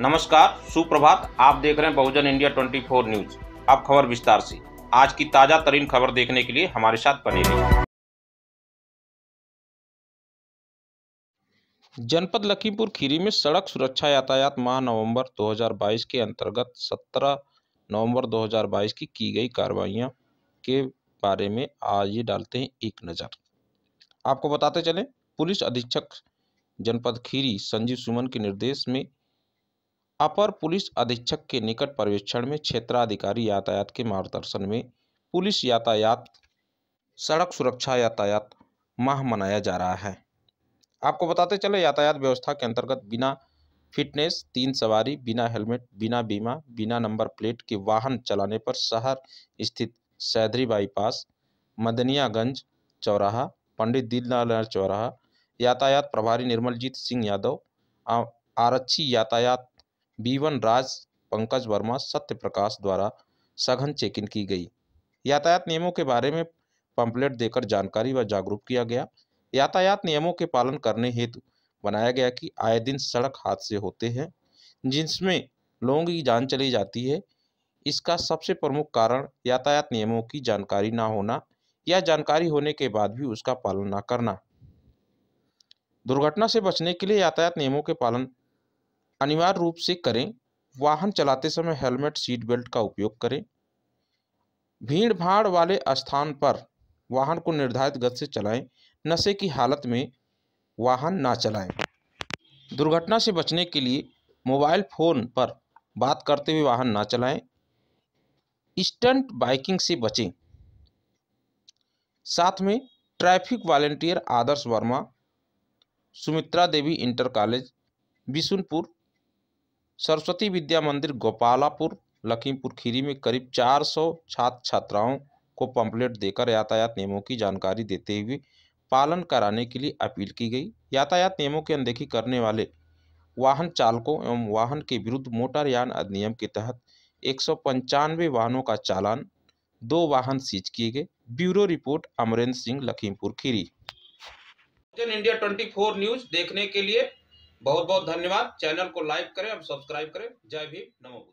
नमस्कार सुप्रभात आप देख रहे हैं बहुजन इंडिया 24 न्यूज अब खबर विस्तार से आज की ताजा तरीन खबर देखने के लिए हमारे साथ बने रहिए जनपद लखीमपुर खीरी में सड़क सुरक्षा यातायात माह नवंबर 2022 के अंतर्गत 17 नवंबर 2022 की की गई कार्रवाइयाँ के बारे में आज ये डालते हैं एक नज़र आपको बताते चलें पुलिस अधीक्षक जनपद खीरी संजीव सुमन के निर्देश में अपर पुलिस अधीक्षक के निकट पर्यवेक्षण में क्षेत्राधिकारी यातायात के मार्गदर्शन में पुलिस यातायात सड़क सुरक्षा यातायात माह मनाया जा रहा है आपको बताते चले यातायात व्यवस्था के अंतर्गत बिना फिटनेस तीन सवारी बिना हेलमेट बिना बीमा बिना नंबर प्लेट के वाहन चलाने पर शहर स्थित सैदरी बाईपास मदनियागंज चौराहा पंडित दीनदयाल चौराहा यातायात प्रभारी निर्मलजीत सिंह यादव आरक्षी यातायात बीवन राज पंकज वर्मा सत्य प्रकाश द्वारा सघन चेकिंग की गई यातायात नियमों के बारे में पंपलेट देकर जानकारी व जागरूक किया गया यातायात नियमों के पालन करने हेतु बनाया गया कि आए दिन सड़क हादसे होते हैं जिसमें लोगों की जान चली जाती है इसका सबसे प्रमुख कारण यातायात नियमों की जानकारी ना होना या जानकारी होने के बाद भी उसका पालन ना करना दुर्घटना से बचने के लिए यातायात नियमों के पालन अनिवार्य रूप से करें वाहन चलाते समय हेलमेट सीट बेल्ट का उपयोग करें भीड़ भाड़ वाले स्थान पर वाहन को निर्धारित गति से चलाएं नशे की हालत में वाहन ना चलाएं दुर्घटना से बचने के लिए मोबाइल फ़ोन पर बात करते हुए वाहन ना चलाएं स्टंट बाइकिंग से बचें साथ में traffic volunteer Adarsh Verma Sumitra Devi inter college Bishunpur Saraswati Vidya Mandir Gopalapur Lakhimpur Kheri में करीब 400 छात्र छात्राओं को पंपलेट देकर यातायात नियमों की जानकारी देते हुए पालन कराने के लिए अपील की गई यातायात नियमों की अनदेखी करने वाले वाहन चालकों एवं वाहन के विरुद्ध मोटर यान अधिनियम के तहत एक वाहनों का चालान दो वाहन सीज किए गए bureau report Amarendra Singh Lakhimpur Kheri India twenty four news देखने के लिए बहुत बहुत धन्यवाद चैनल को लाइक करें और सब्सक्राइब करें जय भीम नमो